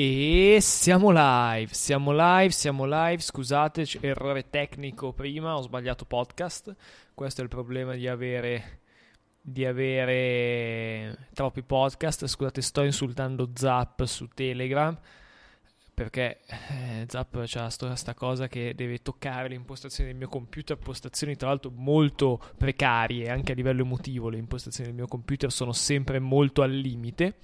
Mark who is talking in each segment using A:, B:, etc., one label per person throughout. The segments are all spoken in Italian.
A: E siamo live, siamo live, siamo live, scusate, errore tecnico prima, ho sbagliato podcast, questo è il problema di avere, di avere troppi podcast, scusate sto insultando Zap su Telegram perché eh, Zap c'ha questa cosa che deve toccare le impostazioni del mio computer, postazioni tra l'altro molto precarie anche a livello emotivo, le impostazioni del mio computer sono sempre molto al limite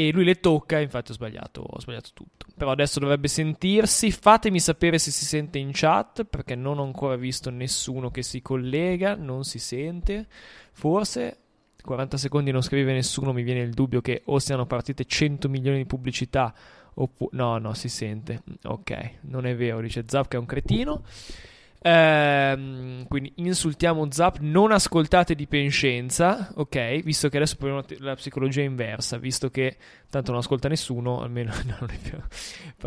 A: e lui le tocca, infatti ho sbagliato, ho sbagliato tutto. Però adesso dovrebbe sentirsi, fatemi sapere se si sente in chat, perché non ho ancora visto nessuno che si collega, non si sente, forse 40 secondi non scrive nessuno, mi viene il dubbio che o siano partite 100 milioni di pubblicità, oppure... No, no, si sente, ok, non è vero, dice Zap che è un cretino. Ehm, quindi insultiamo Zap, non ascoltate di penscenza, ok? Visto che adesso proviamo la psicologia inversa, visto che tanto non ascolta nessuno, almeno non è più.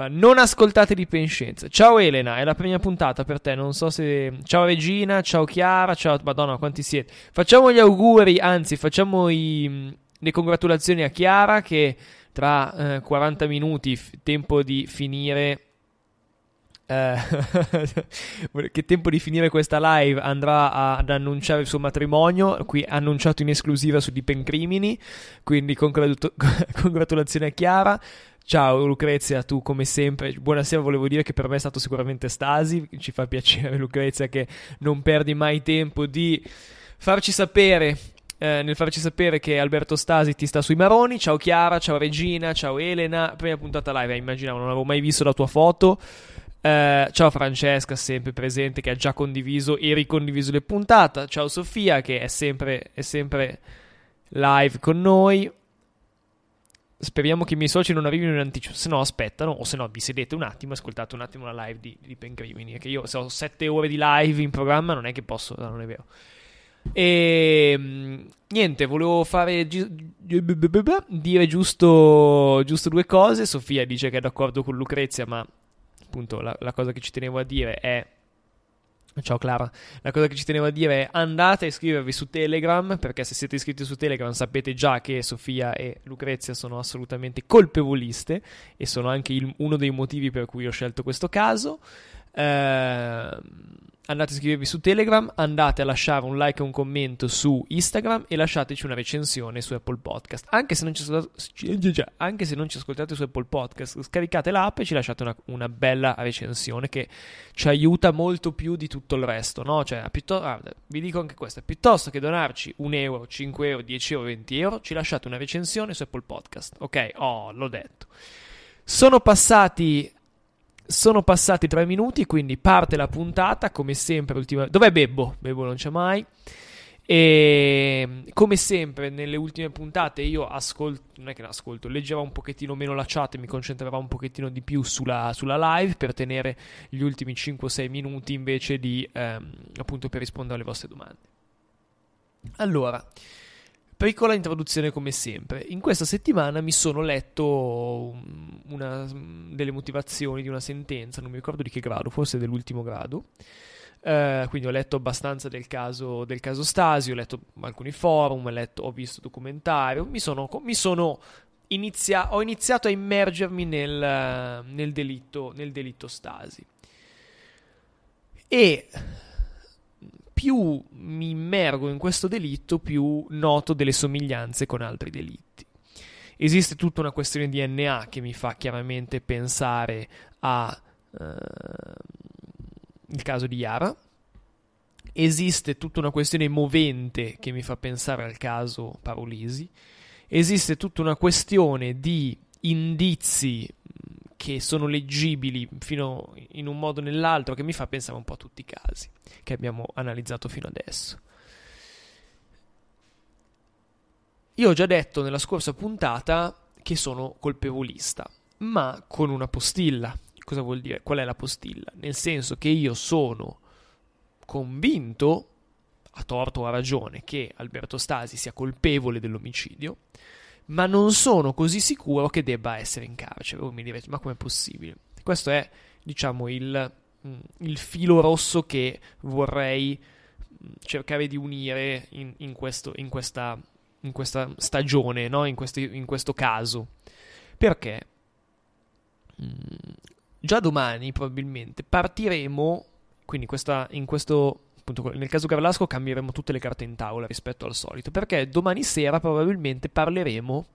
A: Non ascoltate di penscenza. Ciao Elena, è la prima puntata per te, non so se... Ciao Regina, ciao Chiara, ciao... Madonna, quanti siete? Facciamo gli auguri, anzi facciamo i... le congratulazioni a Chiara che tra eh, 40 minuti, f- tempo di finire eh, che tempo di finire questa live andrà a, ad annunciare il suo matrimonio, qui annunciato in esclusiva su Deep Crimini, quindi congratu- congratulazioni a Chiara. Ciao Lucrezia, tu come sempre, buonasera, volevo dire che per me è stato sicuramente Stasi, ci fa piacere Lucrezia che non perdi mai tempo di farci sapere eh, nel farci sapere che Alberto Stasi ti sta sui maroni. Ciao Chiara, ciao Regina, ciao Elena. Prima puntata live, eh, immaginavo, non avevo mai visto la tua foto. Uh, ciao Francesca, sempre presente, che ha già condiviso e ricondiviso le puntate. Ciao Sofia, che è sempre, è sempre live con noi. Speriamo che i miei soci non arrivino in anticipo. Se no, aspettano, o se no, vi sedete un attimo, ascoltate un attimo la live di, di Pencrimini. Che io, se ho sette ore di live in programma, non è che posso, non è vero. E ehm, niente, volevo fare dire giusto, giusto due cose. Sofia dice che è d'accordo con Lucrezia, ma appunto la, la cosa che ci tenevo a dire è Ciao Clara, la cosa che ci tenevo a dire è andate a iscrivervi su Telegram perché se siete iscritti su Telegram sapete già che Sofia e Lucrezia sono assolutamente colpevoliste e sono anche il, uno dei motivi per cui ho scelto questo caso. Ehm andate a iscrivervi su Telegram, andate a lasciare un like e un commento su Instagram e lasciateci una recensione su Apple Podcast. Anche se non ci, ascoltate, cioè, se non ci ascoltate su Apple Podcast, scaricate l'app e ci lasciate una, una, bella recensione che ci aiuta molto più di tutto il resto. No? Cioè, guarda, ah, vi dico anche questo, piuttosto che donarci 1 euro, 5 euro, 10 euro, 20 euro, ci lasciate una recensione su Apple Podcast. Ok? Oh, l'ho detto. Sono passati sono passati tre minuti, quindi parte la puntata, come sempre. Ultima... Dov'è Bebbo? Bebbo non c'è mai. E ehm, come sempre nelle ultime puntate io ascolto, non è che ascolto, leggevo un pochettino meno la chat e mi concentrerò un pochettino di più sulla, sulla live per tenere gli ultimi 5-6 minuti invece di ehm, appunto per rispondere alle vostre domande. Allora, piccola introduzione come sempre. In questa settimana mi sono letto um, una mm, delle motivazioni di una sentenza, non mi ricordo di che grado, forse dell'ultimo grado. Uh, quindi ho letto abbastanza del caso, del caso Stasi, ho letto alcuni forum, ho, letto, ho visto documentario, mi sono, mi sono inizia- ho iniziato a immergermi nel, nel, delitto, nel delitto Stasi. E più mi immergo in questo delitto, più noto delle somiglianze con altri delitti. Esiste tutta una questione di DNA che mi fa chiaramente pensare al eh, caso di Yara. Esiste tutta una questione movente che mi fa pensare al caso Parolisi. Esiste tutta una questione di indizi che sono leggibili fino in un modo o nell'altro, che mi fa pensare un po' a tutti i casi che abbiamo analizzato fino adesso. Io ho già detto nella scorsa puntata che sono colpevolista, ma con una postilla. Cosa vuol dire? Qual è la postilla? Nel senso che io sono convinto, a torto o a ragione, che Alberto Stasi sia colpevole dell'omicidio ma non sono così sicuro che debba essere in carcere. Voi oh, mi direte, ma com'è possibile? Questo è, diciamo, il, mm, il filo rosso che vorrei mm, cercare di unire in, in, questo, in, questa, in questa, stagione, no? questi, in, questo caso. Perché mm, già domani probabilmente partiremo, quindi questa, in questo appunto nel caso Garlasco cambieremo tutte le carte in tavola rispetto al solito, perché domani sera probabilmente parleremo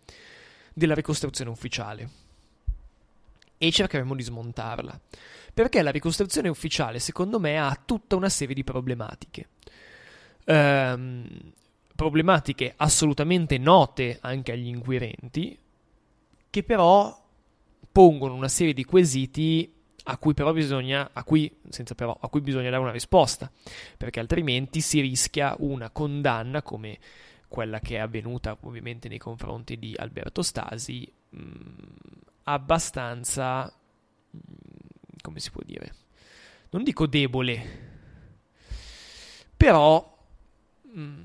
A: della ricostruzione ufficiale e cercheremo di smontarla, perché la ricostruzione ufficiale secondo me ha tutta una serie di problematiche. Ehm, problematiche assolutamente note anche agli inquirenti, che però pongono una serie di quesiti a cui però bisogna, a cui, senza però, a cui bisogna dare una risposta, perché altrimenti si rischia una condanna come quella che è avvenuta ovviamente nei confronti di Alberto Stasi, mh, mm, abbastanza, mh, mm, come si può dire, non dico debole, però mh, mm,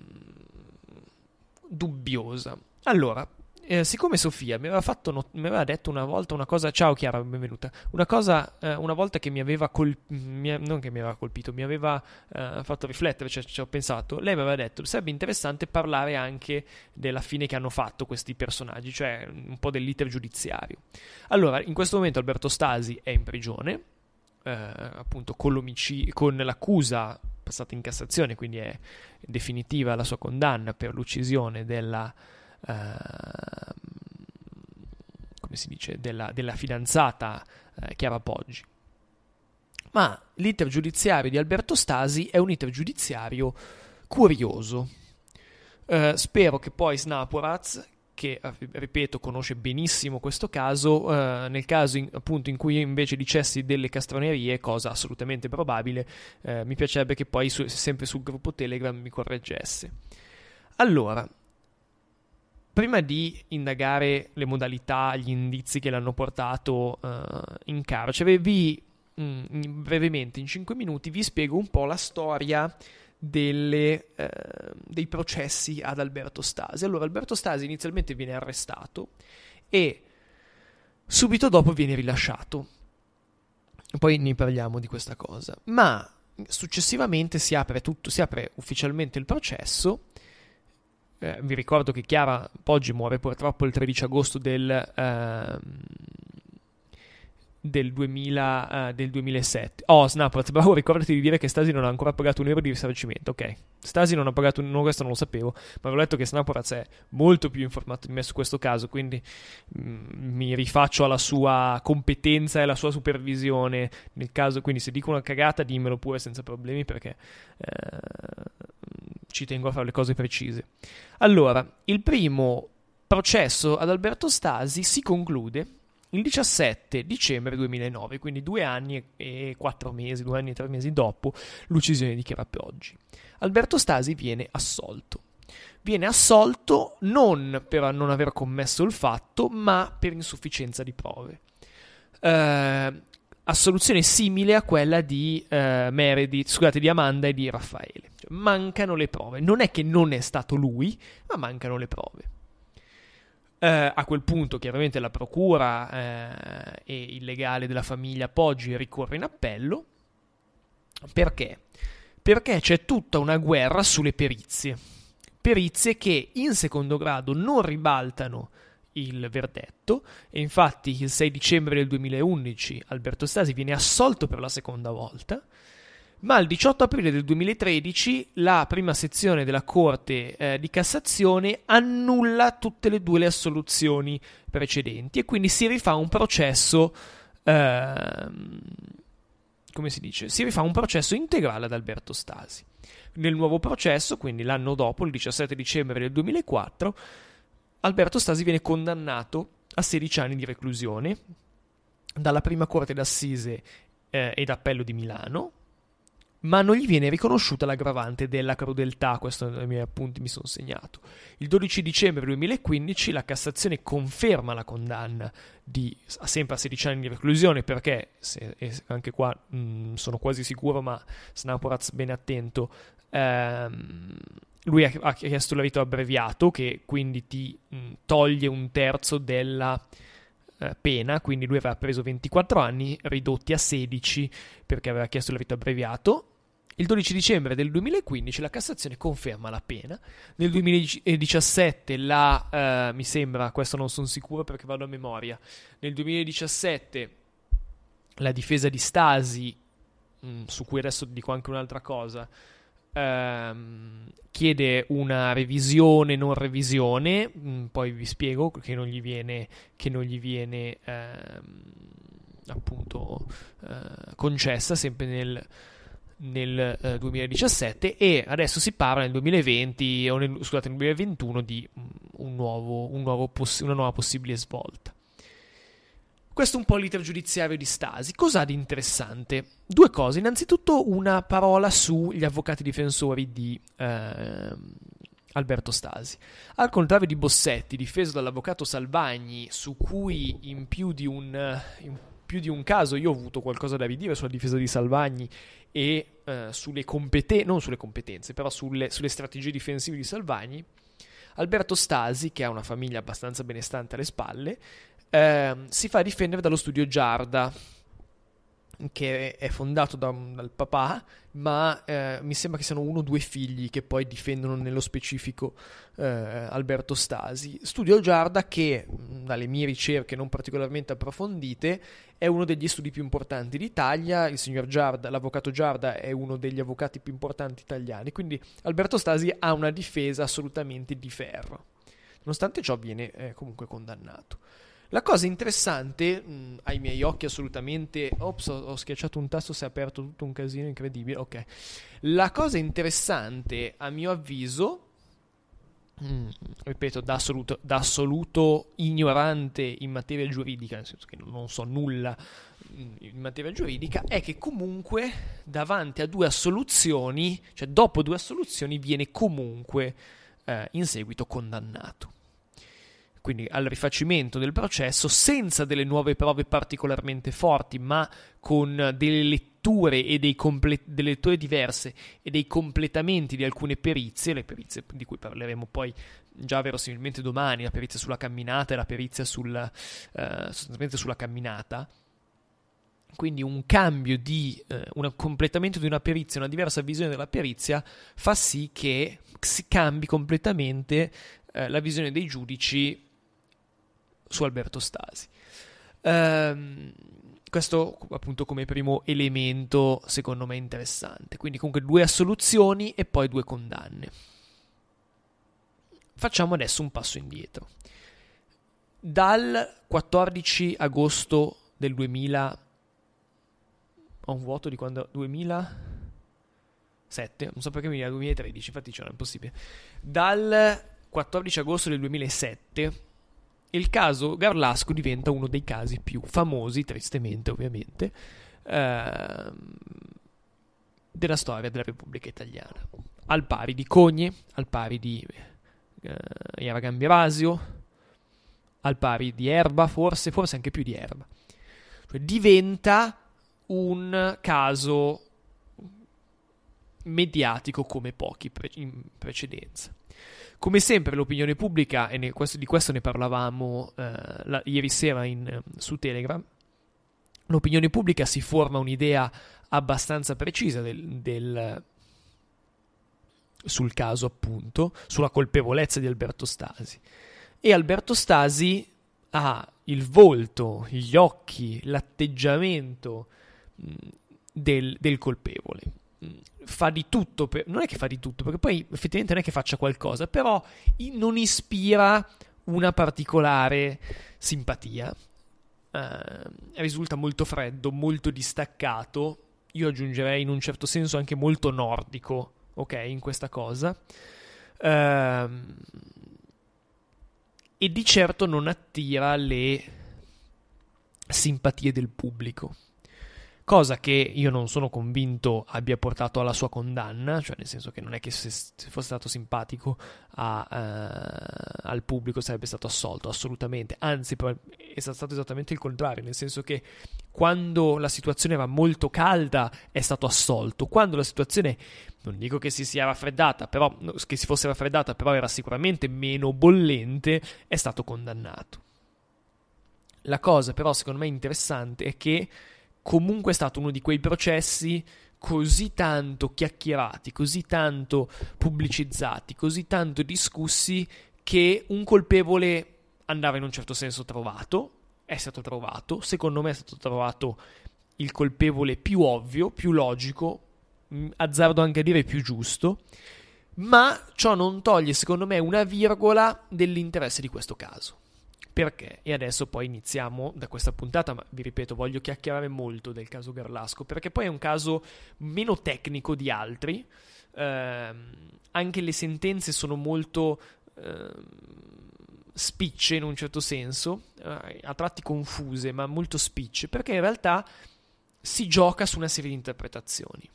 A: dubbiosa. Allora, eh, siccome Sofia mi aveva, not- mi aveva, detto una volta una cosa, ciao Chiara, benvenuta, una cosa, eh, una volta che mi aveva colpito, non che mi aveva colpito, mi aveva eh, fatto riflettere, cioè ci ho pensato, lei mi aveva detto, sarebbe interessante parlare anche della fine che hanno fatto questi personaggi, cioè un po' dell'iter giudiziario. Allora, in questo momento Alberto Stasi è in prigione, eh, appunto con, con l'accusa passata in Cassazione, quindi è definitiva la sua condanna per l'uccisione della Ehm, come si dice, della, della fidanzata eh, Chiara Poggi. Ma l'iter giudiziario di Alberto Stasi è un iter giudiziario curioso. Uh, spero che poi Snaporaz, che eh, ripeto conosce benissimo questo caso, uh, nel caso in, appunto in cui io invece dicessi delle castronerie, cosa assolutamente probabile, uh, mi piacerebbe che poi su, sempre sul gruppo Telegram mi correggesse. Allora, prima di indagare le modalità, gli indizi che l'hanno portato uh, in carcere, vi mh, mm, brevemente, in 5 minuti, vi spiego un po' la storia delle, uh, dei processi ad Alberto Stasi. Allora, Alberto Stasi inizialmente viene arrestato e subito dopo viene rilasciato. Poi ne parliamo di questa cosa. Ma successivamente si apre, tutto, si apre ufficialmente il processo eh, vi ricordo che Chiara Poggi muore purtroppo il 13 agosto del, ehm, eh, del, 2000, eh, del 2007. Oh, Snapchat, bravo, ricordati di dire che Stasi non ha ancora pagato un euro di risarcimento. Ok, Stasi non ha pagato un euro, questo non lo sapevo, ma avevo letto che Snapchat è molto più informato di me su questo caso, quindi mh, mm, mi rifaccio alla sua competenza e alla sua supervisione nel caso, quindi se dico una cagata dimmelo pure senza problemi perché... Eh, ci tengo a fare le cose precise. Allora, il primo processo ad Alberto Stasi si conclude il 17 dicembre 2009, quindi due anni e quattro mesi, due anni e tre mesi dopo l'uccisione di Chiara Proggi. Alberto Stasi viene assolto. Viene assolto non per non aver commesso il fatto, ma per insufficienza di prove. Uh, assoluzione simile a quella di eh, Meredith, scusate, di Amanda e di Raffaele. Cioè, mancano le prove. Non è che non è stato lui, ma mancano le prove. Eh, a quel punto, chiaramente, la procura eh, e il legale della famiglia Poggi ricorre in appello. Perché? Perché c'è tutta una guerra sulle perizie. Perizie che in secondo grado non ribaltano il verdetto e infatti il 6 dicembre del 2011 Alberto Stasi viene assolto per la seconda volta, ma il 18 aprile del 2013 la prima sezione della Corte eh, di Cassazione annulla tutte e due le assoluzioni precedenti e quindi si rifà un processo eh, come si dice? Si rifà un processo integrale ad Alberto Stasi. Nel nuovo processo, quindi l'anno dopo, il 17 dicembre del 2004, Alberto Stasi viene condannato a 16 anni di reclusione dalla prima corte d'assise eh, ed appello di Milano, ma non gli viene riconosciuta l'aggravante della crudeltà, questo nei miei appunti mi sono segnato. Il 12 dicembre 2015 la Cassazione conferma la condanna di sempre a 16 anni di reclusione perché, se, anche qua mh, mm, sono quasi sicuro, ma Snaporaz ben attento, ehm, lui ha chiesto l'avvito abbreviato, che quindi ti mm, toglie un terzo della eh, pena, quindi lui aveva preso 24 anni, ridotti a 16 perché aveva chiesto l'avvito abbreviato. Il 12 dicembre del 2015 la Cassazione conferma la pena, nel 2017 la, eh, mi sembra, questo non sono sicuro perché vado a memoria, nel 2017 la difesa di Stasi, mh, mm, su cui adesso dico anche un'altra cosa, ehm, chiede una revisione, non revisione, mm, poi vi spiego che non gli viene, che non gli viene ehm, appunto eh, concessa sempre nel, nel eh, 2017 e adesso si parla nel 2020 o nel, scusate nel 2021 di mm, un nuovo, un nuovo poss- una nuova possibile svolta. Questo è un po' l'iter giudiziario di Stasi. Cos'ha di interessante? Due cose. Innanzitutto una parola sugli avvocati difensori di eh, Alberto Stasi. Al contrario di Bossetti, difeso dall'avvocato Salvagni, su cui in più di un, più di un caso io ho avuto qualcosa da ridire sulla difesa di Salvagni e eh, sulle competenze, non sulle competenze, però sulle, sulle strategie difensive di Salvagni, Alberto Stasi, che ha una famiglia abbastanza benestante alle spalle, eh, si fa difendere dallo studio Giarda, che è fondato da, dal papà, ma eh, mi sembra che siano uno o due figli che poi difendono nello specifico eh, Alberto Stasi. Studio Giarda che, mm, dalle mie ricerche non particolarmente approfondite, è uno degli studi più importanti d'Italia, il signor Giarda, l'avvocato Giarda è uno degli avvocati più importanti italiani, quindi Alberto Stasi ha una difesa assolutamente di ferro. Nonostante ciò viene eh, comunque condannato. La cosa interessante, mh, mm, ai miei occhi assolutamente, ops, ho, ho schiacciato un tasto, si è aperto tutto un casino incredibile, ok. La cosa interessante, a mio avviso, Mm, ripeto, da assoluto, da assoluto, ignorante in materia giuridica, nel senso che non so nulla mm, in materia giuridica, è che comunque davanti a due assoluzioni, cioè dopo due assoluzioni, viene comunque eh, in seguito condannato quindi al rifacimento del processo, senza delle nuove prove particolarmente forti, ma con delle letture, e dei comple- delle letture diverse e dei completamenti di alcune perizie, le perizie di cui parleremo poi già verosimilmente domani, la perizia sulla camminata e la perizia sulla, eh, sostanzialmente sulla camminata, quindi un cambio di, eh, un completamento di una perizia, una diversa visione della perizia, fa sì che si cambi completamente eh, la visione dei giudici su Alberto Stasi. Ehm, questo appunto come primo elemento secondo me interessante. Quindi comunque due assoluzioni e poi due condanne. Facciamo adesso un passo indietro. Dal 14 agosto del 2000 ho un vuoto di quando 2007, non so perché mi viene 2013, infatti c'era cioè, impossibile. Dal 14 agosto del 2007 il caso Garlasco diventa uno dei casi più famosi, tristemente ovviamente, ehm, della storia della Repubblica Italiana. Al pari di Cogne, al pari di eh, Iara Gambirasio, al pari di Erba, forse, forse anche più di Erba. Cioè, diventa un caso mediatico come pochi pre- in precedenza. Come sempre l'opinione pubblica, e ne, questo, di questo ne parlavamo eh, la, ieri sera in, eh, su Telegram, l'opinione pubblica si forma un'idea abbastanza precisa del, del, sul caso, appunto, sulla colpevolezza di Alberto Stasi. E Alberto Stasi ha il volto, gli occhi, l'atteggiamento mm, del, del colpevole. Mm, fa di tutto, per, non è che fa di tutto, perché poi effettivamente non è che faccia qualcosa, però non ispira una particolare simpatia. Uh, risulta molto freddo, molto distaccato, io aggiungerei in un certo senso anche molto nordico, ok, in questa cosa. Uh, e di certo non attira le simpatie del pubblico cosa che io non sono convinto abbia portato alla sua condanna, cioè nel senso che non è che se fosse stato simpatico a, uh, al pubblico sarebbe stato assolto, assolutamente, anzi è stato esattamente il contrario, nel senso che quando la situazione era molto calda è stato assolto, quando la situazione non dico che si sia raffreddata, però che si fosse raffreddata, però era sicuramente meno bollente, è stato condannato. La cosa però secondo me interessante è che comunque è stato uno di quei processi così tanto chiacchierati, così tanto pubblicizzati, così tanto discussi che un colpevole andava in un certo senso trovato, è stato trovato, secondo me è stato trovato il colpevole più ovvio, più logico, mm, azzardo anche a dire più giusto, ma ciò non toglie secondo me una virgola dell'interesse di questo caso perché? E adesso poi iniziamo da questa puntata, ma vi ripeto, voglio chiacchierare molto del caso Garlasco, perché poi è un caso meno tecnico di altri, eh, anche le sentenze sono molto eh, spicce in un certo senso, eh, a tratti confuse, ma molto spicce, perché in realtà si gioca su una serie di interpretazioni.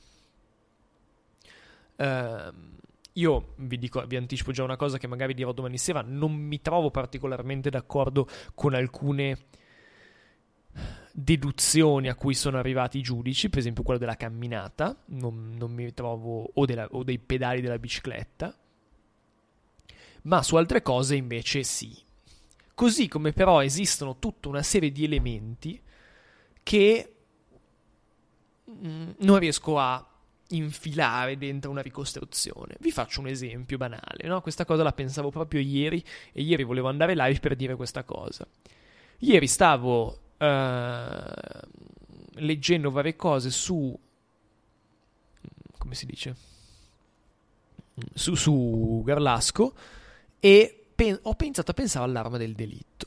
A: Ehm... Io vi dico, vi anticipo già una cosa che magari dirò domani sera, non mi trovo particolarmente d'accordo con alcune deduzioni a cui sono arrivati i giudici, per esempio quella della camminata, non, non mi trovo, o, della, o dei pedali della bicicletta, ma su altre cose invece sì. Così come però esistono tutta una serie di elementi che mm, non riesco a infilare dentro una ricostruzione. Vi faccio un esempio banale, no? questa cosa la pensavo proprio ieri e ieri volevo andare live per dire questa cosa. Ieri stavo uh, leggendo varie cose su... come si dice? Su, su Garlasco e pen- ho pensato, pensavo all'arma del delitto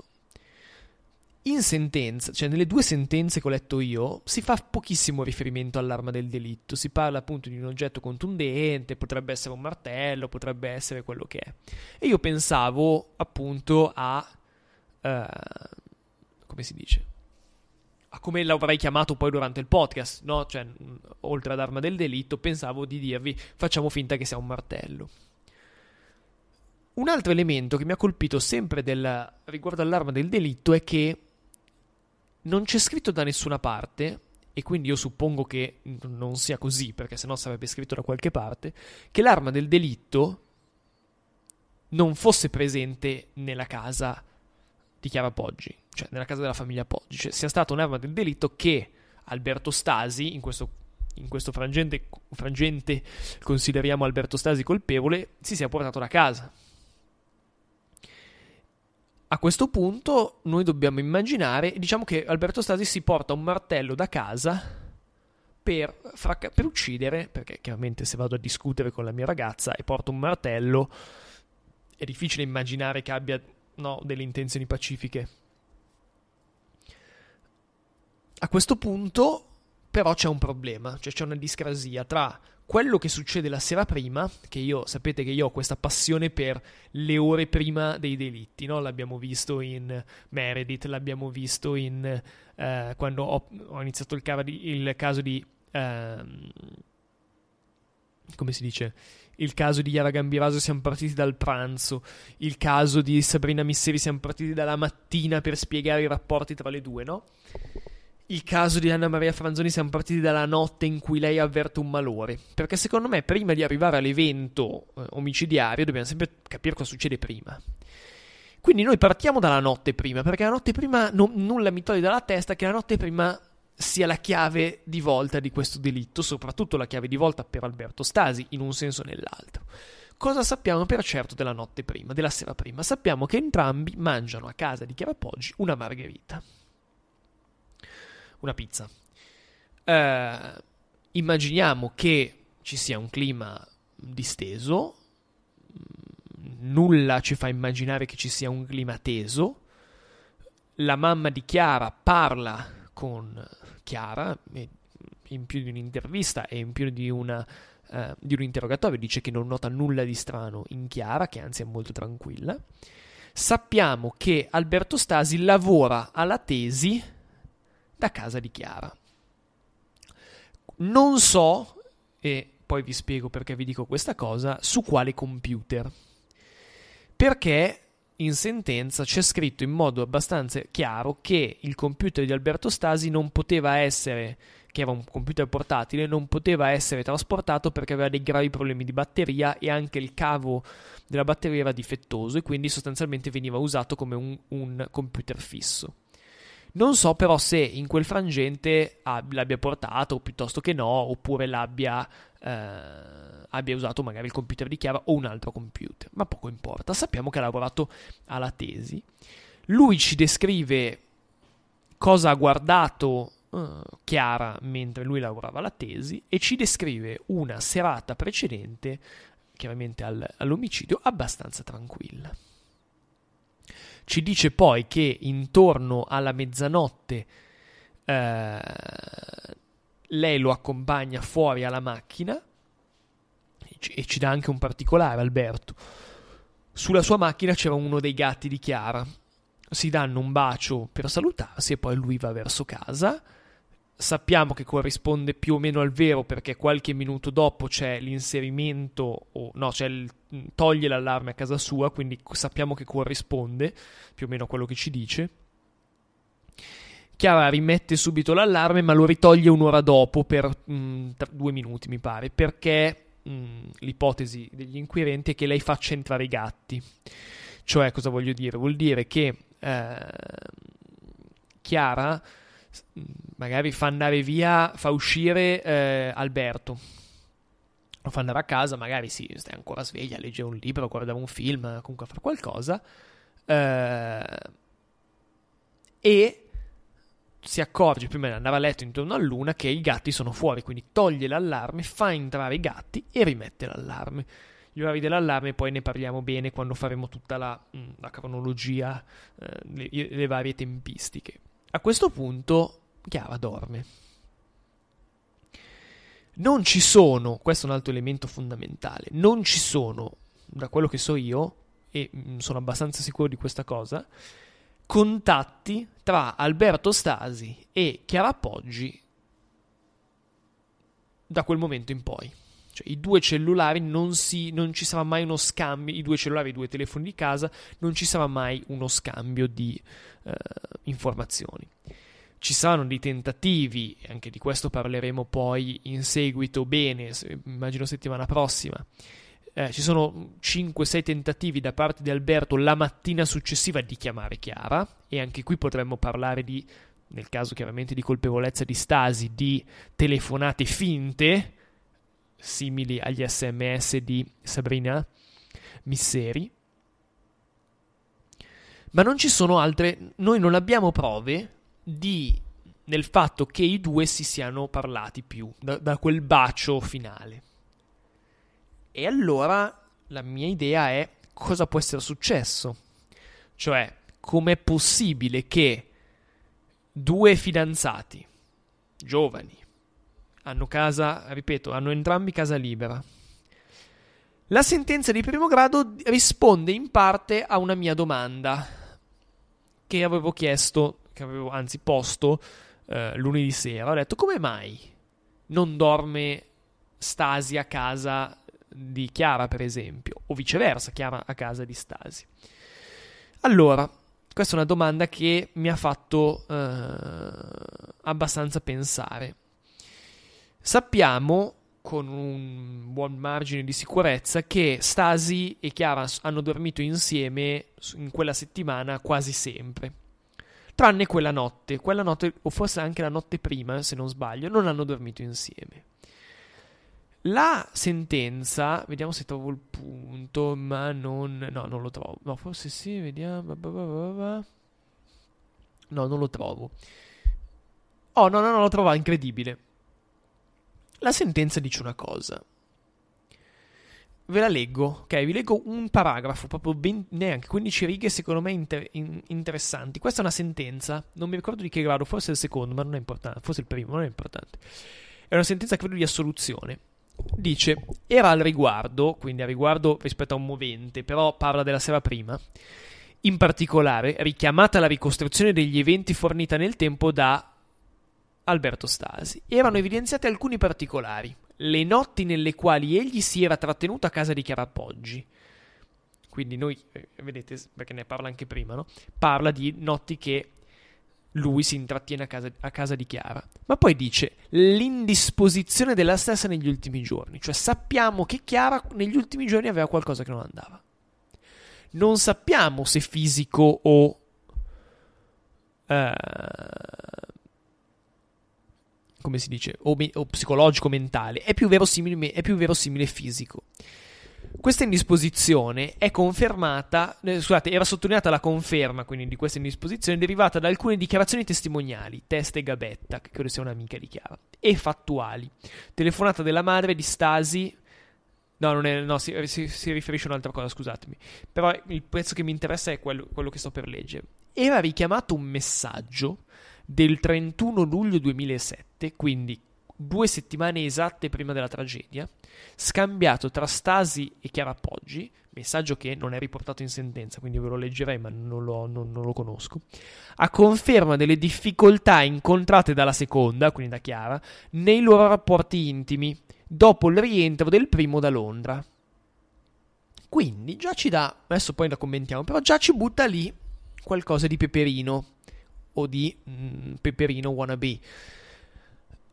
A: in sentenza, cioè nelle due sentenze che ho letto io, si fa pochissimo riferimento all'arma del delitto, si parla appunto di un oggetto contundente, potrebbe essere un martello, potrebbe essere quello che è. E io pensavo appunto a... Uh, come si dice? A come l'avrei chiamato poi durante il podcast, no? Cioè, oltre ad arma del delitto, pensavo di dirvi facciamo finta che sia un martello. Un altro elemento che mi ha colpito sempre del, riguardo all'arma del delitto è che non c'è scritto da nessuna parte, e quindi io suppongo che non sia così, perché sennò sarebbe scritto da qualche parte, che l'arma del delitto non fosse presente nella casa di Chiara Poggi, cioè nella casa della famiglia Poggi, cioè sia stata un'arma del delitto che Alberto Stasi, in questo, in questo frangente, frangente consideriamo Alberto Stasi colpevole, si sia portato da casa. A questo punto noi dobbiamo immaginare, diciamo che Alberto Stasi si porta un martello da casa per, frac- per uccidere, perché chiaramente se vado a discutere con la mia ragazza e porto un martello, è difficile immaginare che abbia no, delle intenzioni pacifiche. A questo punto però c'è un problema, cioè c'è una discrasia tra quello che succede la sera prima, che io sapete che io ho questa passione per le ore prima dei delitti, no? l'abbiamo visto in Meredith, l'abbiamo visto in eh, quando ho, ho iniziato il, di, il, caso di... Ehm, come si dice? Il caso di Yara Gambiraso siamo partiti dal pranzo, il caso di Sabrina Misseri siamo partiti dalla mattina per spiegare i rapporti tra le due, no? il caso di Anna Maria Franzoni siamo partiti dalla notte in cui lei avverte un malore, perché secondo me prima di arrivare all'evento eh, omicidiario dobbiamo sempre capire cosa succede prima. Quindi noi partiamo dalla notte prima, perché la notte prima no, nulla mi toglie dalla testa che la notte prima sia la chiave di volta di questo delitto, soprattutto la chiave di volta per Alberto Stasi, in un senso o nell'altro. Cosa sappiamo per certo della notte prima, della sera prima? Sappiamo che entrambi mangiano a casa di Chiara Poggi una margherita una pizza. Eh, immaginiamo che ci sia un clima disteso, nulla ci fa immaginare che ci sia un clima teso. La mamma di Chiara parla con Chiara in più di un'intervista e in più di, una, eh, di un interrogatorio dice che non nota nulla di strano in Chiara, che anzi è molto tranquilla. Sappiamo che Alberto Stasi lavora alla tesi da casa di Chiara. Non so, e poi vi spiego perché vi dico questa cosa, su quale computer. Perché in sentenza c'è scritto in modo abbastanza chiaro che il computer di Alberto Stasi non poteva essere, che era un computer portatile, non poteva essere trasportato perché aveva dei gravi problemi di batteria e anche il cavo della batteria era difettoso e quindi sostanzialmente veniva usato come un, un computer fisso. Non so però se in quel frangente ab- l'abbia portato piuttosto che no, oppure l'abbia eh, abbia usato magari il computer di Chiara o un altro computer, ma poco importa. Sappiamo che ha lavorato alla tesi. Lui ci descrive cosa ha guardato eh, Chiara mentre lui lavorava alla tesi e ci descrive una serata precedente, chiaramente al, all'omicidio, abbastanza tranquilla. Ci dice poi che intorno alla mezzanotte eh, lei lo accompagna fuori alla macchina e ci dà anche un particolare Alberto. Sulla sua macchina c'era uno dei gatti di Chiara. Si danno un bacio per salutarsi e poi lui va verso casa. Sappiamo che corrisponde più o meno al vero perché qualche minuto dopo c'è l'inserimento, o no, c'è il toglie l'allarme a casa sua, quindi sappiamo che corrisponde più o meno a quello che ci dice. Chiara rimette subito l'allarme, ma lo ritoglie un'ora dopo, per mh, mm, due minuti mi pare, perché mh, mm, l'ipotesi degli inquirenti è che lei faccia entrare i gatti. Cioè, cosa voglio dire? Vuol dire che eh, Chiara mh, magari fa andare via, fa uscire eh, Alberto, lo fa andare a casa, magari sì, stai ancora sveglia, legge un libro, guarda un film, comunque fa qualcosa. Eh, e si accorge prima di andare a letto intorno a luna che i gatti sono fuori, quindi toglie l'allarme, fa entrare i gatti e rimette l'allarme. Gli orari dell'allarme poi ne parliamo bene quando faremo tutta la, mm, la cronologia, eh, le, le varie tempistiche. A questo punto Chiara dorme. Non ci sono, questo è un altro elemento fondamentale, non ci sono, da quello che so io, e mm, sono abbastanza sicuro di questa cosa, contatti tra Alberto Stasi e Chiara Poggi da quel momento in poi. Cioè, i due cellulari non, si, non ci sarà mai uno scambio, i due cellulari, i due telefoni di casa, non ci sarà mai uno scambio di eh, informazioni ci saranno dei tentativi, anche di questo parleremo poi in seguito bene, immagino settimana prossima. Eh, ci sono 5-6 tentativi da parte di Alberto la mattina successiva di chiamare Chiara e anche qui potremmo parlare di, nel caso chiaramente di colpevolezza di Stasi, di telefonate finte, simili agli sms di Sabrina Misseri. Ma non ci sono altre, noi non abbiamo prove di, nel fatto che i due si siano parlati più da, da quel bacio finale. E allora la mia idea è cosa può essere successo? Cioè, com'è possibile che due fidanzati, giovani, hanno casa, ripeto, hanno entrambi casa libera. La sentenza di primo grado risponde in parte a una mia domanda che avevo chiesto che avevo anzi posto eh, lunedì sera, ho detto come mai non dorme Stasi a casa di Chiara, per esempio, o viceversa, Chiara a casa di Stasi. Allora, questa è una domanda che mi ha fatto eh, abbastanza pensare. Sappiamo con un buon margine di sicurezza che Stasi e Chiara hanno dormito insieme in quella settimana quasi sempre tranne quella notte, quella notte o forse anche la notte prima, se non sbaglio, non hanno dormito insieme. La sentenza, vediamo se trovo il punto, ma non... no, non lo trovo. No, forse sì, vediamo... No, non lo trovo. Oh, no, no, no, lo trovo, incredibile. La sentenza dice una cosa ve la leggo, ok? Vi leggo un paragrafo, proprio ben, neanche 15 righe, secondo me inter, in, interessanti. Questa è una sentenza, non mi ricordo di che grado, forse il secondo, ma non è importante, forse il primo, non è importante. È una sentenza, credo, di assoluzione. Dice, era al riguardo, quindi a riguardo rispetto a un movente, però parla della sera prima. In particolare, richiamata la ricostruzione degli eventi fornita nel tempo da Alberto Stasi, erano evidenziati alcuni particolari, le notti nelle quali egli si era trattenuto a casa di Chiara Poggi. Quindi noi, eh, vedete, perché ne parla anche prima, no? Parla di notti che lui si intrattiene a casa, a casa, di Chiara. Ma poi dice l'indisposizione della stessa negli ultimi giorni. Cioè sappiamo che Chiara negli ultimi giorni aveva qualcosa che non andava. Non sappiamo se fisico o... Uh, come si dice, o, me- o psicologico mentale, è più, verosimile, è più verosimile fisico. Questa indisposizione è confermata, eh, scusate, era sottolineata la conferma quindi di questa indisposizione derivata da alcune dichiarazioni testimoniali, Testa e Gabetta, che credo sia un'amica di Chiara, e fattuali. Telefonata della madre di Stasi, No, non è, no si, si, si, riferisce a un'altra cosa, scusatemi. Però il pezzo che mi interessa è quello, quello, che sto per leggere. Era richiamato un messaggio del 31 luglio 2007 esatte, quindi due settimane esatte prima della tragedia, scambiato tra Stasi e Chiara Poggi, messaggio che non è riportato in sentenza, quindi ve lo leggerei ma non lo, non, non lo conosco, a conferma delle difficoltà incontrate dalla seconda, quindi da Chiara, nei loro rapporti intimi, dopo il rientro del primo da Londra. Quindi già ci dà, adesso poi la commentiamo, però già ci butta lì qualcosa di peperino o di mm, peperino wannabe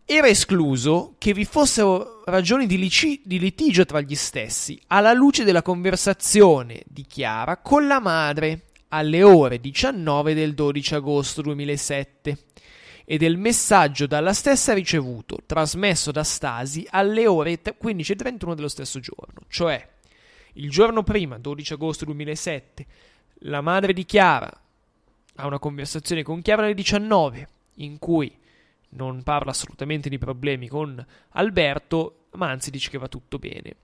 A: era escluso che vi fossero ragioni di, lici- di, litigio tra gli stessi alla luce della conversazione di Chiara con la madre alle ore 19 del 12 agosto 2007 e del messaggio dalla stessa ricevuto, trasmesso da Stasi alle ore 15.31 dello stesso giorno, cioè il giorno prima, 12 agosto 2007, la madre di Chiara ha una conversazione con Chiara alle 19 in cui non parla assolutamente di problemi con Alberto, ma anzi dice che va tutto bene.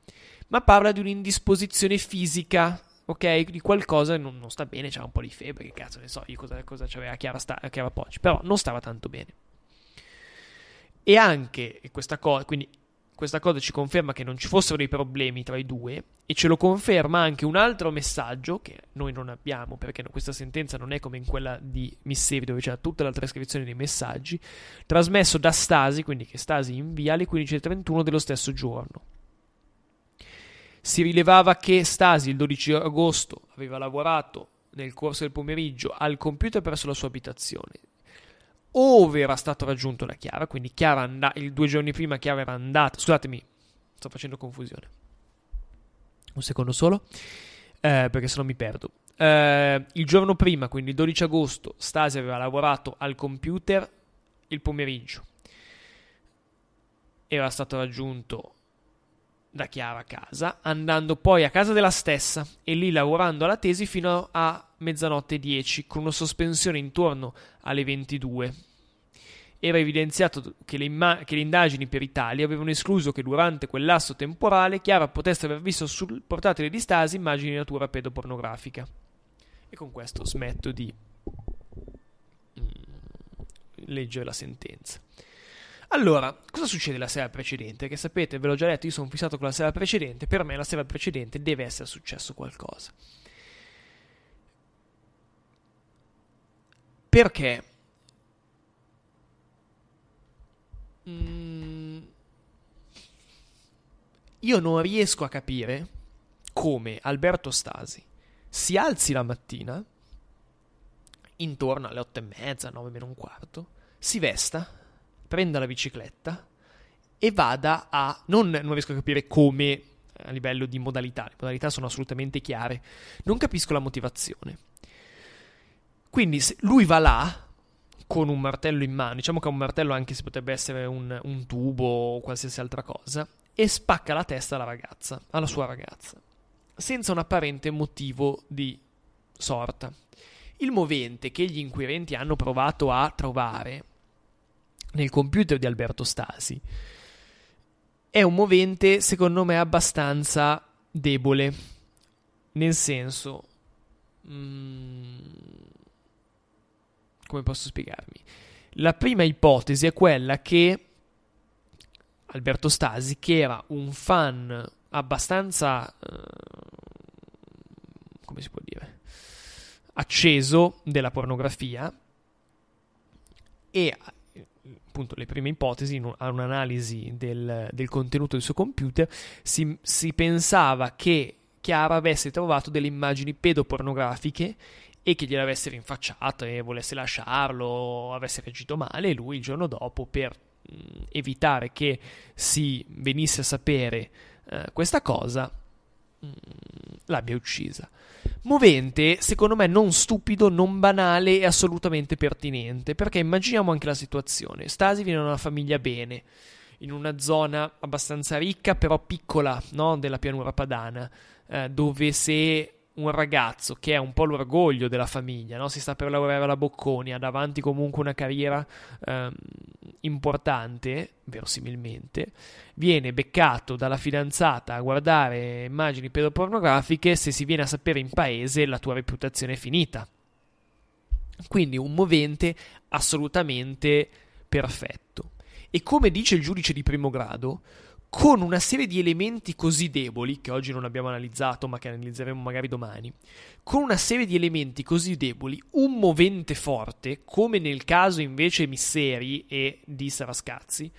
A: Ma parla di un'indisposizione fisica, ok? Di qualcosa non, non sta bene, c'era un po' di febbre, che cazzo ne so io cosa, cosa c'aveva Chiara, sta, Chiara Poggi, però non stava tanto bene. E anche questa cosa, quindi questa cosa ci conferma che non ci fossero dei problemi tra i due e ce lo conferma anche un altro messaggio che noi non abbiamo perché questa sentenza non è come in quella di Missevi dove c'è tutta la trascrizione dei messaggi, trasmesso da Stasi, quindi che Stasi invia alle 15.31 dello stesso giorno. Si rilevava che Stasi il 12 agosto aveva lavorato nel corso del pomeriggio al computer presso la sua abitazione ove era stato raggiunto da Chiara, quindi Chiara and- il due giorni prima Chiara era andata, scusatemi, sto facendo confusione, un secondo solo, eh, perché se no mi perdo. Eh, il giorno prima, quindi il 12 agosto, Stasi aveva lavorato al computer il pomeriggio, era stato raggiunto da Chiara a casa, andando poi a casa della stessa e lì lavorando alla tesi fino a mezzanotte 10, con una sospensione intorno alle 22. Era evidenziato che le, imma- che le indagini per Italia avevano escluso che durante quel lasso temporale Chiara potesse aver visto sul portatile di Stasi immagini di natura pedopornografica. E con questo smetto di mm, leggere la sentenza. Allora, cosa succede la sera precedente? Che sapete, ve l'ho già detto, io sono fissato con la sera precedente, per me la sera precedente deve essere successo qualcosa. Perché? Mm, io non riesco a capire come Alberto Stasi si alzi la mattina, intorno alle otto e mezza, nove meno un quarto, si vesta prenda la bicicletta e vada a... Non, non riesco a capire come a livello di modalità, le modalità sono assolutamente chiare, non capisco la motivazione. Quindi se lui va là con un martello in mano, diciamo che è un martello anche se potrebbe essere un, un tubo o qualsiasi altra cosa, e spacca la testa alla ragazza, alla sua ragazza, senza un apparente motivo di sorta. Il movente che gli inquirenti hanno provato a trovare nel computer di Alberto Stasi è un movente secondo me abbastanza debole nel senso mm, come posso spiegarmi la prima ipotesi è quella che Alberto Stasi che era un fan abbastanza eh, come si può dire acceso della pornografia e appunto le prime ipotesi, a un'analisi del, del, contenuto del suo computer, si, si pensava che Chiara avesse trovato delle immagini pedopornografiche e che gliel'avesse rinfacciata e volesse lasciarlo, avesse reagito male, e lui il giorno dopo, per mm, evitare che si venisse a sapere eh, questa cosa, Mm, l'abbia uccisa. Movente, secondo me, non stupido, non banale e assolutamente pertinente, perché immaginiamo anche la situazione. Stasi viene da una famiglia bene, in una zona abbastanza ricca, però piccola, no? della pianura padana, eh, dove se un ragazzo che è un po' l'orgoglio della famiglia, no? si sta per lavorare alla Bocconi, ha davanti comunque una carriera ehm, importante, verosimilmente, viene beccato dalla fidanzata a guardare immagini pedopornografiche, se si viene a sapere in paese la tua reputazione è finita. Quindi un movente assolutamente perfetto. E come dice il giudice di primo grado, con una serie di elementi così deboli, che oggi non abbiamo analizzato ma che analizzeremo magari domani, con una serie di elementi così deboli, un movente forte, come nel caso invece Misseri e di Sarascazzi,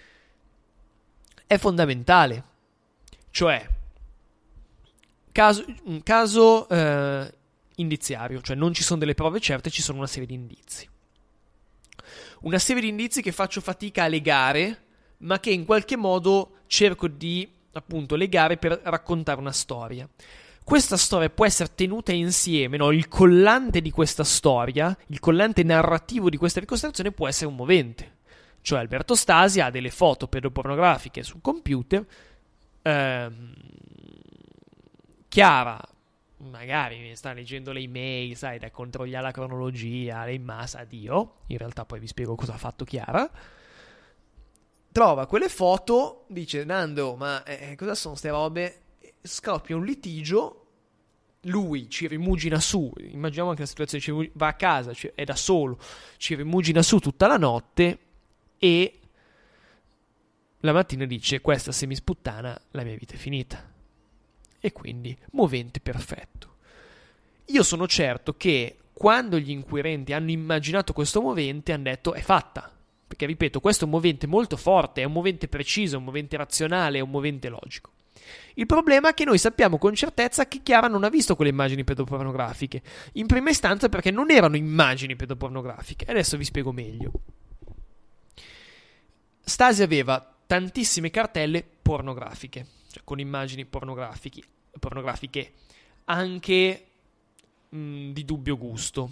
A: è fondamentale. Cioè, caso, un caso eh, indiziario, cioè non ci sono delle prove certe, ci sono una serie di indizi. Una serie di indizi che faccio fatica a legare ma che in qualche modo cerco di appunto legare per raccontare una storia. Questa storia può essere tenuta insieme, no? il collante di questa storia, il collante narrativo di questa ricostruzione può essere un movente. Cioè Alberto Stasi ha delle foto pedopornografiche sul computer, ehm, Chiara magari mi sta leggendo le email, sai, da controllare la cronologia, le massa, addio, in realtà poi vi spiego cosa ha fatto Chiara, trova quelle foto, dice Nando, ma eh, eh cosa sono queste robe? Scoppia un litigio, lui ci rimugina su, immaginiamo anche la situazione, rimugina, va a casa, è da solo, ci rimugina su tutta la notte e la mattina dice questa semisputtana la mia vita è finita. E quindi movente perfetto. Io sono certo che quando gli inquirenti hanno immaginato questo movente hanno detto è fatta, perché, ripeto, questo è un movente molto forte, è un movente preciso, è un movente razionale, è un movente logico. Il problema è che noi sappiamo con certezza che Chiara non ha visto quelle immagini pedopornografiche, in prima istanza perché non erano immagini pedopornografiche. Adesso vi spiego meglio. Stasi aveva tantissime cartelle pornografiche, cioè con immagini pornografiche, anche mh, di dubbio gusto.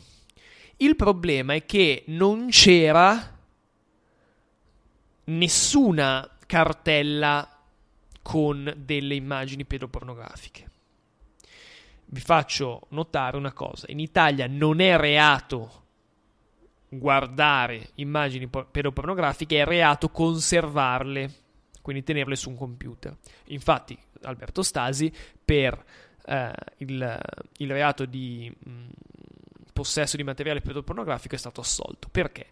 A: Il problema è che non c'era nessuna cartella con delle immagini pedopornografiche. Vi faccio notare una cosa, in Italia non è reato guardare immagini pedopornografiche, è reato conservarle, quindi tenerle su un computer. Infatti Alberto Stasi per eh, il, il, reato di mh, mm, possesso di materiale pedopornografico è stato assolto. Perché?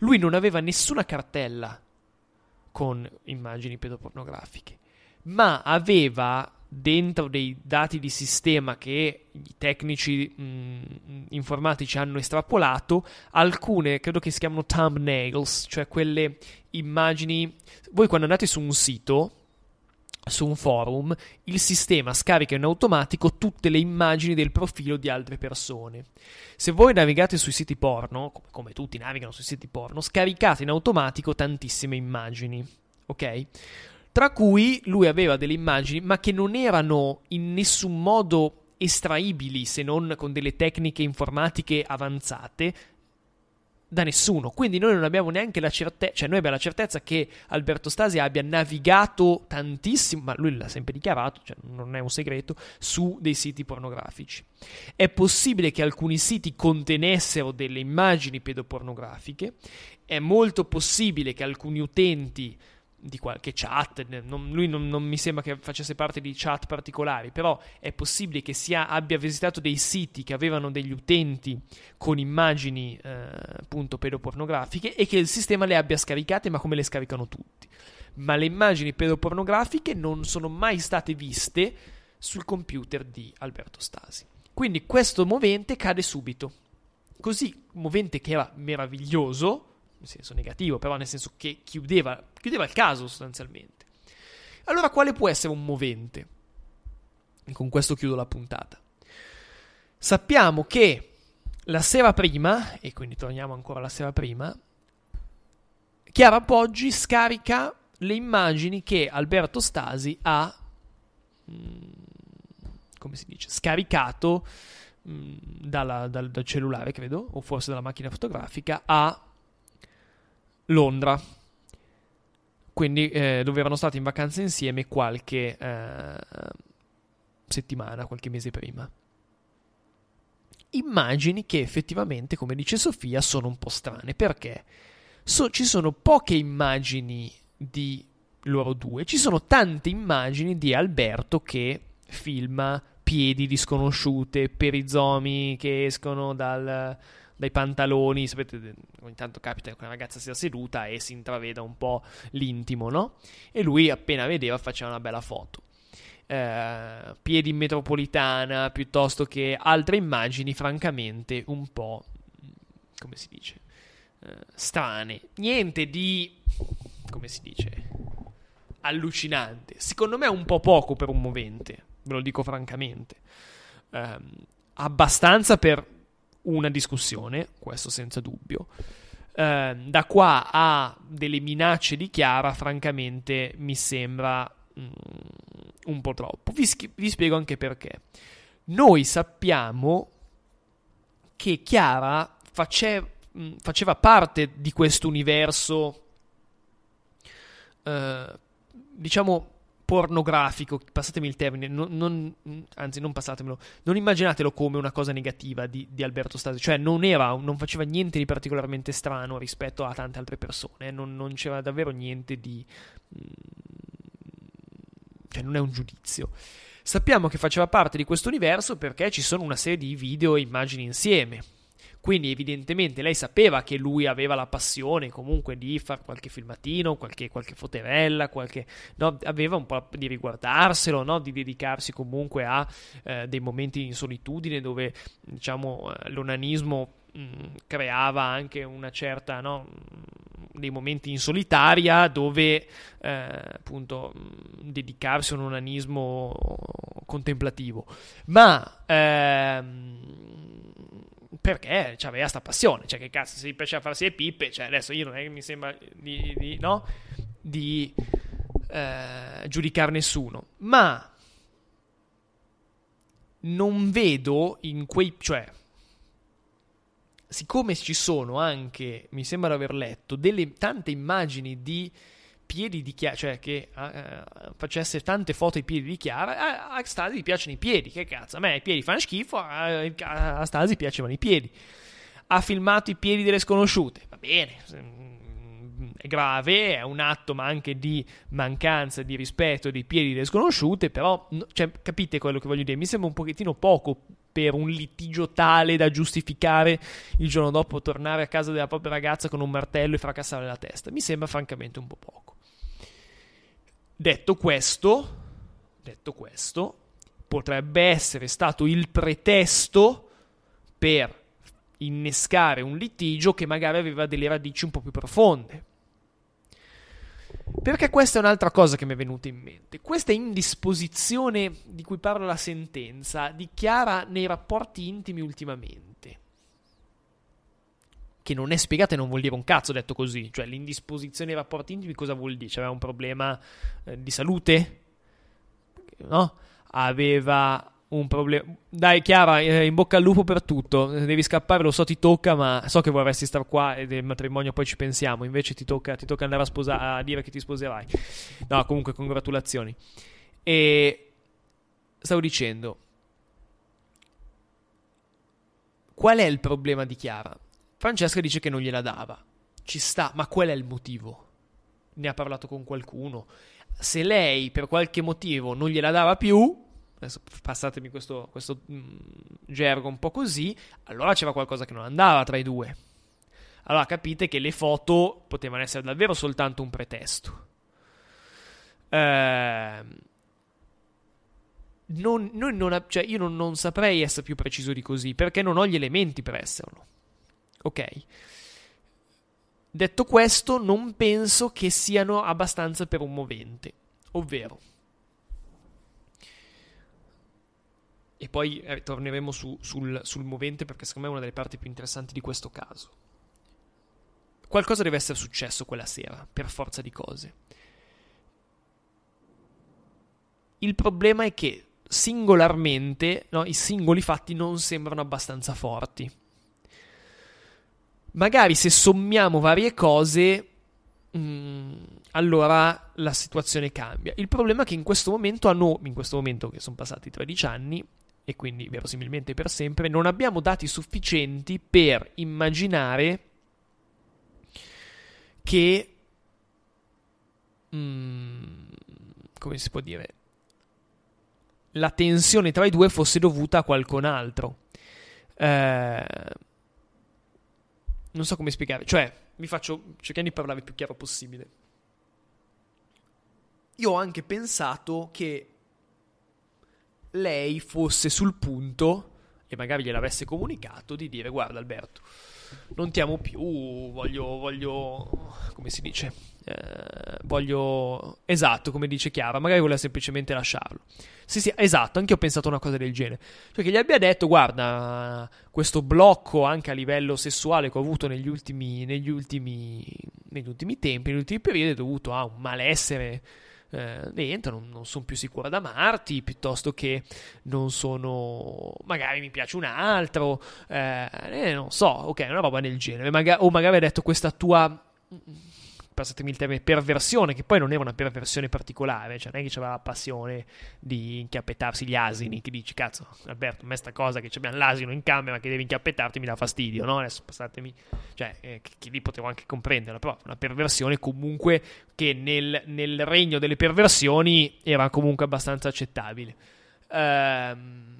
A: Lui non aveva nessuna cartella con immagini pedopornografiche, ma aveva dentro dei dati di sistema che i tecnici mh, mm, informatici hanno estrapolato, alcune credo che si chiamano thumbnails, cioè quelle immagini. Voi quando andate su un sito su un forum, il sistema scarica in automatico tutte le immagini del profilo di altre persone. Se voi navigate sui siti porno, come tutti navigano sui siti porno, scaricate in automatico tantissime immagini, ok? Tra cui lui aveva delle immagini, ma che non erano in nessun modo estraibili se non con delle tecniche informatiche avanzate da nessuno. Quindi noi non abbiamo neanche la certezza, cioè noi abbiamo la certezza che Alberto Stasi abbia navigato tantissimo, ma lui l'ha sempre dichiarato, cioè non è un segreto, su dei siti pornografici. È possibile che alcuni siti contenessero delle immagini pedopornografiche, è molto possibile che alcuni utenti di qualche chat, non, lui non, non, mi sembra che facesse parte di chat particolari, però è possibile che sia, abbia visitato dei siti che avevano degli utenti con immagini eh, appunto pedopornografiche e che il sistema le abbia scaricate, ma come le scaricano tutti. Ma le immagini pedopornografiche non sono mai state viste sul computer di Alberto Stasi. Quindi questo movente cade subito. Così, un movente che era meraviglioso, in senso negativo, però nel senso che chiudeva, chiudeva il caso sostanzialmente. Allora quale può essere un movente? E con questo chiudo la puntata. Sappiamo che la sera prima, e quindi torniamo ancora alla sera prima, Chiara Poggi scarica le immagini che Alberto Stasi ha, mm, come si dice, scaricato mm, dalla, dal, dal cellulare, credo, o forse dalla macchina fotografica, a Londra. Quindi eh, dove erano stati in vacanza insieme qualche eh, settimana, qualche mese prima. Immagini che effettivamente, come dice Sofia, sono un po' strane perché so, ci sono poche immagini di loro due, ci sono tante immagini di Alberto che filma piedi disconosciute, perizomi che escono dal, dai pantaloni, sapete, ogni tanto capita che una ragazza sia seduta e si intraveda un po' l'intimo, no? E lui appena vedeva faceva una bella foto. Eh, piedi in metropolitana piuttosto che altre immagini, francamente, un po' come si dice eh, strane. Niente di come si dice allucinante. Secondo me è un po' poco per un movente, ve lo dico francamente. Eh, abbastanza per una discussione, questo senza dubbio. Eh, da qua a delle minacce di Chiara, francamente, mi sembra mm, un po' troppo. Vi, vi spiego anche perché. Noi sappiamo che Chiara face, mh, mm, faceva parte di questo universo, eh, diciamo, pornografico, passatemi il termine, non, non, anzi non passatemelo, non immaginatelo come una cosa negativa di, di Alberto Stasi, cioè non, era, non, faceva niente di particolarmente strano rispetto a tante altre persone, eh, non, non c'era davvero niente di... Mm, cioè non è un giudizio. Sappiamo che faceva parte di questo universo perché ci sono una serie di video e immagini insieme, quindi evidentemente lei sapeva che lui aveva la passione comunque di fare qualche filmatino, qualche, qualche foterella, qualche, no? aveva un po' di riguardarselo, no? di dedicarsi comunque a eh, dei momenti in solitudine dove diciamo eh, l'onanismo mh, mm, creava anche una certa... No? Mm, dei momenti in solitaria dove eh, appunto mm, dedicarsi a un onanismo contemplativo. Ma ehm, perché cioè, aveva sta passione, cioè che cazzo, se gli piaceva farsi le pippe, cioè adesso io non è che mi sembra di, di, no? di eh, giudicare nessuno, ma non vedo in quei, cioè, siccome ci sono anche, mi sembra di aver letto, delle tante immagini di piedi di Chiara, cioè che uh, facesse tante foto ai piedi di Chiara, a, a Stasi piacciono i piedi, che cazzo, a me i piedi fanno schifo, a, a Stasi piacevano i piedi. Ha filmato i piedi delle sconosciute, va bene, è grave, è un atto ma anche di mancanza di rispetto dei piedi delle sconosciute, però cioè, capite quello che voglio dire, mi sembra un pochettino poco per un litigio tale da giustificare il giorno dopo tornare a casa della propria ragazza con un martello e fracassare la testa, mi sembra francamente un po' poco. Detto questo, detto questo, potrebbe essere stato il pretesto per innescare un litigio che magari aveva delle radici un po' più profonde. Perché questa è un'altra cosa che mi è venuta in mente. Questa indisposizione di cui parla la sentenza dichiara nei rapporti intimi ultimamente che non è spiegata e non vuol dire un cazzo detto così. Cioè, l'indisposizione ai rapporti intimi cosa vuol dire? C'aveva un problema eh, di salute? No? Aveva un problema. Dai, Chiara, eh, in bocca al lupo per tutto. Eh, devi scappare, lo so, ti tocca, ma so che vorresti star qua e del matrimonio poi ci pensiamo. Invece ti tocca, ti tocca andare a, sposa- a dire che ti sposerai. No, comunque, congratulazioni. E stavo dicendo, qual è il problema di Chiara? Francesca dice che non gliela dava. Ci sta, ma qual è il motivo? Ne ha parlato con qualcuno. Se lei per qualche motivo non gliela dava più, adesso passatemi questo, questo mh, mm, gergo un po' così, allora c'era qualcosa che non andava tra i due. Allora capite che le foto potevano essere davvero soltanto un pretesto. Ehm, non, non, cioè io non, non saprei essere più preciso di così perché non ho gli elementi per esserlo. Ok. Detto questo, non penso che siano abbastanza per un movente, ovvero. E poi eh, torneremo su, sul, sul movente perché secondo me è una delle parti più interessanti di questo caso. Qualcosa deve essere successo quella sera, per forza di cose. Il problema è che singolarmente no, i singoli fatti non sembrano abbastanza forti magari se sommiamo varie cose, mh, mm, allora la situazione cambia. Il problema è che in questo momento, a noi, in questo momento che sono passati 13 anni, e quindi verosimilmente per sempre, non abbiamo dati sufficienti per immaginare che... Mh, mm, come si può dire? La tensione tra i due fosse dovuta a qualcun altro. Eh, non so come spiegare. Cioè, mi faccio cercando di parlare il più chiaro possibile. Io ho anche pensato che lei fosse sul punto, e magari gliel'avesse comunicato, di dire guarda Alberto, non ti amo più, voglio, voglio come si dice, eh, voglio, esatto, come dice Chiara, magari voleva semplicemente lasciarlo. Sì, sì, esatto, anche io ho pensato a una cosa del genere. Cioè che gli abbia detto, guarda, questo blocco anche a livello sessuale che ho avuto negli ultimi, negli ultimi, negli ultimi tempi, negli ultimi periodi, è dovuto a un malessere eh, entra, non, non sono più sicura da amarti piuttosto che non sono, magari mi piace un altro, eh, eh non so, ok, una roba del genere, Maga- o magari hai detto questa tua passatemi il termine, perversione, che poi non era una perversione particolare, cioè non è che c'era la passione di inchiappettarsi gli asini, che dici, cazzo, Alberto, ma me sta cosa che abbiamo l'asino in camera che devi inchiappettarti mi dà fastidio, no? Adesso passatemi, cioè, eh, che, lì potevo anche comprenderla, però una perversione comunque che nel, nel regno delle perversioni era comunque abbastanza accettabile. Ehm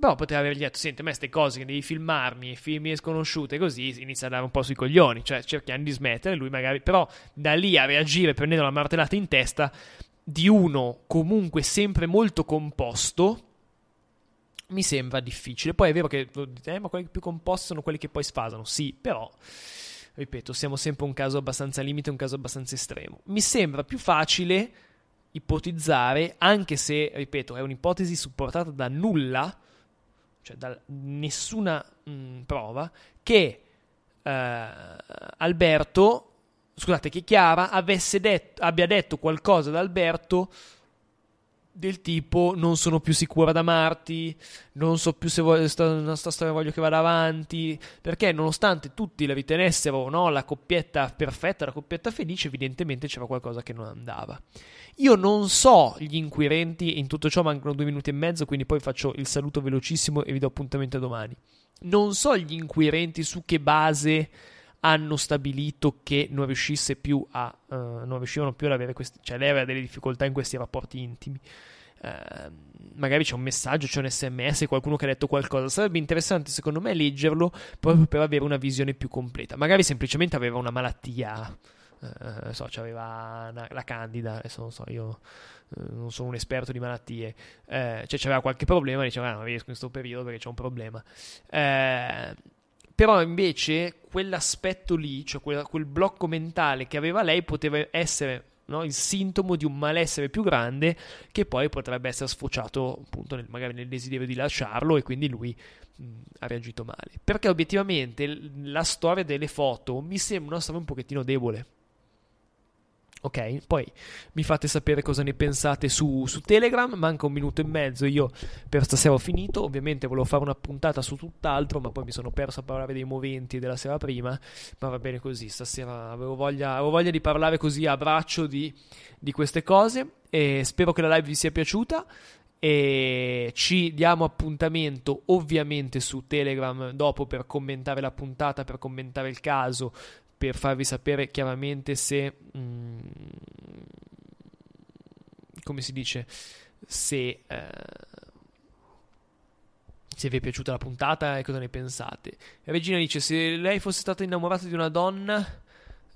A: però boh, poteva avergli detto, senti, ma queste cose che devi filmarmi, filmi sconosciute così, inizia a dare un po' sui coglioni, cioè cerchiamo di smettere, lui magari, però da lì a reagire prendendo la martellata in testa di uno comunque sempre molto composto, mi sembra difficile. Poi è vero che eh, ma quelli più composti sono quelli che poi sfasano, sì, però ripeto, siamo sempre un caso abbastanza limite, un caso abbastanza estremo. Mi sembra più facile ipotizzare, anche se, ripeto, è un'ipotesi supportata da nulla, cioè da nessuna mh, mm, prova, che eh, Alberto, scusate, che Chiara detto, abbia detto qualcosa ad Alberto del tipo non sono più sicura da Marti, non so più se voglio, sta, sta storia voglio che vada avanti, perché nonostante tutti la ritenessero no, la coppietta perfetta, la coppietta felice, evidentemente c'era qualcosa che non andava. Io non so gli inquirenti, e in tutto ciò mancano due minuti e mezzo, quindi poi faccio il saluto velocissimo e vi do appuntamento domani. Non so gli inquirenti su che base hanno stabilito che non riuscisse più a uh, non riuscivano più ad avere queste cioè lei aveva delle difficoltà in questi rapporti intimi uh, magari c'è un messaggio, c'è un sms, qualcuno che ha detto qualcosa. Sarebbe interessante, secondo me, leggerlo proprio per avere una visione più completa. Magari semplicemente aveva una malattia. Uh, so, c'aveva una, la candida, adesso non so, io eh, non sono un esperto di malattie, uh, cioè c'aveva qualche problema, diceva ah, non riesco in questo periodo perché c'è un problema. Eh, però invece quell'aspetto lì, cioè quel, quel blocco mentale che aveva lei, poteva essere No? il sintomo di un malessere più grande che poi potrebbe essere sfociato appunto nel, magari nel desiderio di lasciarlo e quindi lui mh, ha reagito male. Perché obiettivamente la storia delle foto mi sembra una storia un pochettino debole. Ok, poi mi fate sapere cosa ne pensate su, su, Telegram, manca un minuto e mezzo, io per stasera ho finito, ovviamente volevo fare una puntata su tutt'altro, ma poi mi sono perso a parlare dei moventi della sera prima, ma va bene così, stasera avevo voglia, avevo voglia di parlare così a braccio di, di queste cose e spero che la live vi sia piaciuta e ci diamo appuntamento ovviamente su Telegram dopo per commentare la puntata, per commentare il caso, per farvi sapere chiaramente se mh, mm, come si dice se, eh, se vi è piaciuta la puntata e cosa ne pensate Regina dice se lei fosse stata innamorata di una donna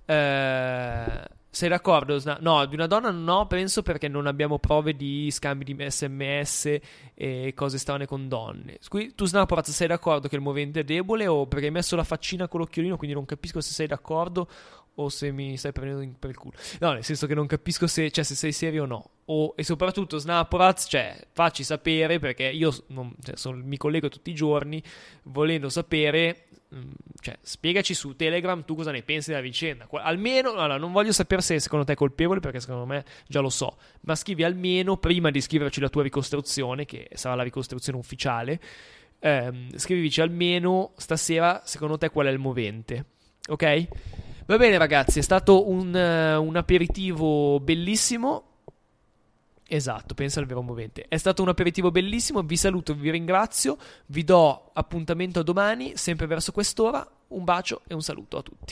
A: eh, sei d'accordo? No, di una donna no, penso perché non abbiamo prove di scambi di sms e cose strane con donne. Qui tu, Snaporaz, sei d'accordo che il movente è debole o perché hai messo la faccina con l'occhiolino, quindi non capisco se sei d'accordo o se mi stai prendendo per il culo. No, nel senso che non capisco se, cioè, se sei serio o no. O, e soprattutto, Snaporaz, cioè, facci sapere perché io non, cioè, sono, mi collego tutti i giorni volendo sapere Mm, cioè, spiegaci su Telegram tu cosa ne pensi della vicenda. Almeno, allora, non voglio sapere se secondo te è colpevole, perché secondo me già lo so, ma scrivi almeno, prima di scriverci la tua ricostruzione, che sarà la ricostruzione ufficiale, ehm, scrivici almeno stasera secondo te qual è il movente, ok? Va bene ragazzi, è stato un, eh, un aperitivo bellissimo Esatto, pensa al vero movente. È stato un aperitivo bellissimo, vi saluto, vi ringrazio, vi do appuntamento a domani, sempre verso quest'ora. Un bacio e un saluto a tutti.